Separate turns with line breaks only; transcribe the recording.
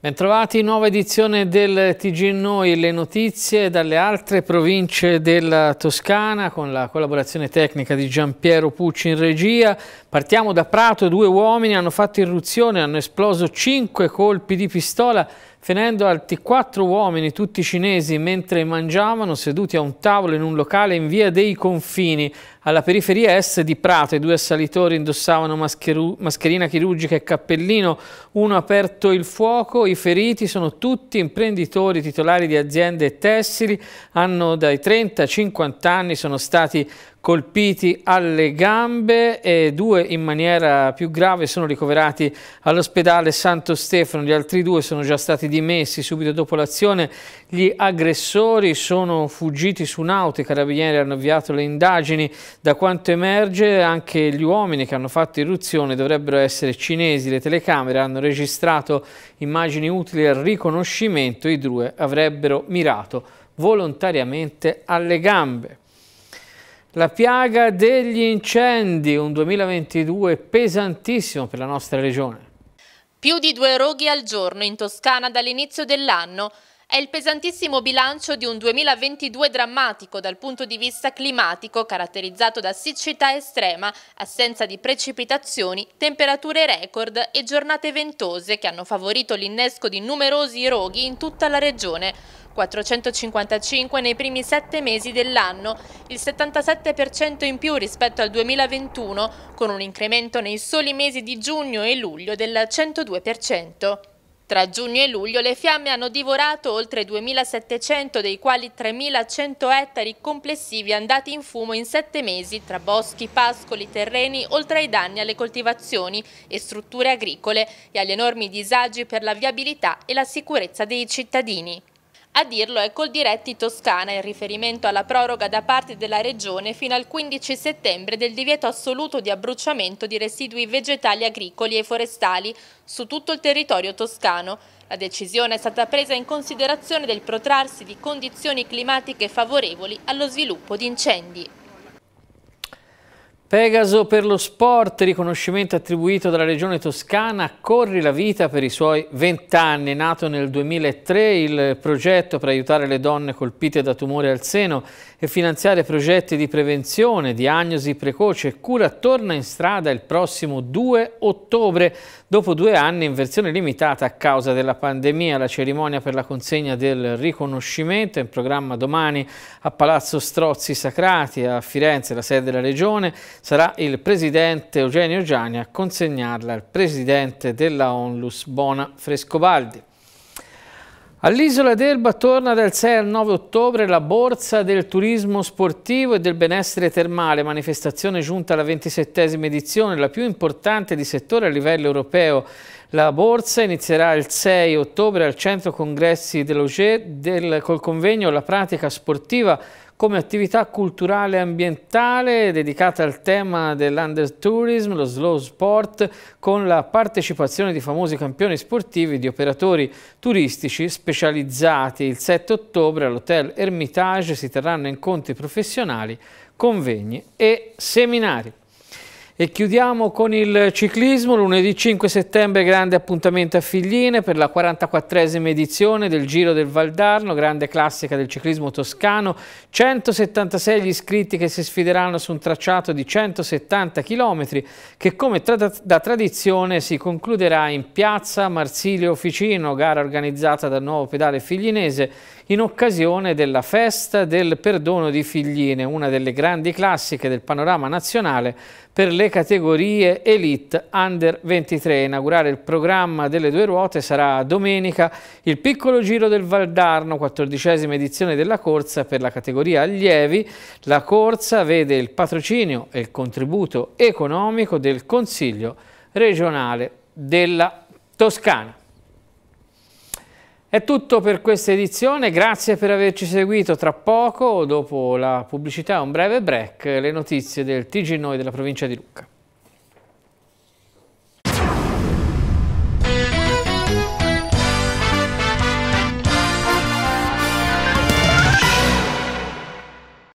Bentrovati, nuova edizione del TG Noi, le notizie dalle altre province della Toscana con la collaborazione tecnica di Giampiero Pucci in regia. Partiamo da Prato, due uomini hanno fatto irruzione, hanno esploso cinque colpi di pistola finendo altri quattro uomini, tutti cinesi, mentre mangiavano seduti a un tavolo in un locale in via dei confini. Alla periferia est di Prato i due assalitori indossavano mascherina chirurgica e cappellino, uno ha aperto il fuoco, i feriti sono tutti imprenditori titolari di aziende e tessili, hanno dai 30 ai 50 anni, sono stati colpiti alle gambe e due in maniera più grave sono ricoverati all'ospedale Santo Stefano, gli altri due sono già stati dimessi subito dopo l'azione, gli aggressori sono fuggiti su un'auto, i carabinieri hanno avviato le indagini da quanto emerge anche gli uomini che hanno fatto irruzione dovrebbero essere cinesi, le telecamere hanno registrato immagini utili al riconoscimento, i due avrebbero mirato volontariamente alle gambe. La piaga degli incendi, un 2022 pesantissimo per la nostra regione.
Più di due roghi al giorno in Toscana dall'inizio dell'anno è il pesantissimo bilancio di un 2022 drammatico dal punto di vista climatico, caratterizzato da siccità estrema, assenza di precipitazioni, temperature record e giornate ventose che hanno favorito l'innesco di numerosi roghi in tutta la regione. 455 nei primi sette mesi dell'anno, il 77% in più rispetto al 2021, con un incremento nei soli mesi di giugno e luglio del 102%. Tra giugno e luglio le fiamme hanno divorato oltre 2.700, dei quali 3.100 ettari complessivi andati in fumo in sette mesi tra boschi, pascoli, terreni, oltre ai danni alle coltivazioni e strutture agricole e agli enormi disagi per la viabilità e la sicurezza dei cittadini. A dirlo è Coldiretti Toscana in riferimento alla proroga da parte della Regione fino al 15 settembre del divieto assoluto di abbruciamento di residui vegetali agricoli e forestali su tutto il territorio toscano. La decisione è stata presa in considerazione del protrarsi di condizioni climatiche favorevoli allo sviluppo di incendi.
Pegaso per lo sport, riconoscimento attribuito dalla regione toscana, corri la vita per i suoi 20 anni. Nato nel 2003 il progetto per aiutare le donne colpite da tumore al seno e finanziare progetti di prevenzione, diagnosi precoce e cura torna in strada il prossimo 2 ottobre, dopo due anni in versione limitata a causa della pandemia. La cerimonia per la consegna del riconoscimento è in programma domani a Palazzo Strozzi Sacrati a Firenze, la sede della regione Sarà il presidente Eugenio Gianni a consegnarla al presidente della Onlus Bona Frescobaldi. All'isola d'Elba torna dal 6 al 9 ottobre la borsa del turismo sportivo e del benessere termale, manifestazione giunta alla 27esima edizione, la più importante di settore a livello europeo. La borsa inizierà il 6 ottobre al centro congressi dell'OGE del, col convegno La pratica sportiva come attività culturale e ambientale dedicata al tema dell'under tourism, lo slow sport, con la partecipazione di famosi campioni sportivi, e di operatori turistici specializzati. Il 7 ottobre all'Hotel Hermitage si terranno incontri professionali, convegni e seminari. E chiudiamo con il ciclismo, lunedì 5 settembre grande appuntamento a Figline per la 44esima edizione del Giro del Valdarno, grande classica del ciclismo toscano, 176 gli iscritti che si sfideranno su un tracciato di 170 km che come tra da tradizione si concluderà in piazza Marsilio Ficino, gara organizzata dal nuovo pedale figlinese in occasione della festa del perdono di figline, una delle grandi classiche del panorama nazionale per le categorie Elite Under 23. Inaugurare il programma delle due ruote sarà domenica il piccolo giro del Valdarno, quattordicesima edizione della corsa per la categoria allievi. La corsa vede il patrocinio e il contributo economico del Consiglio regionale della Toscana. È tutto per questa edizione, grazie per averci seguito. Tra poco, dopo la pubblicità, un breve break, le notizie del TG Noi della provincia di Lucca.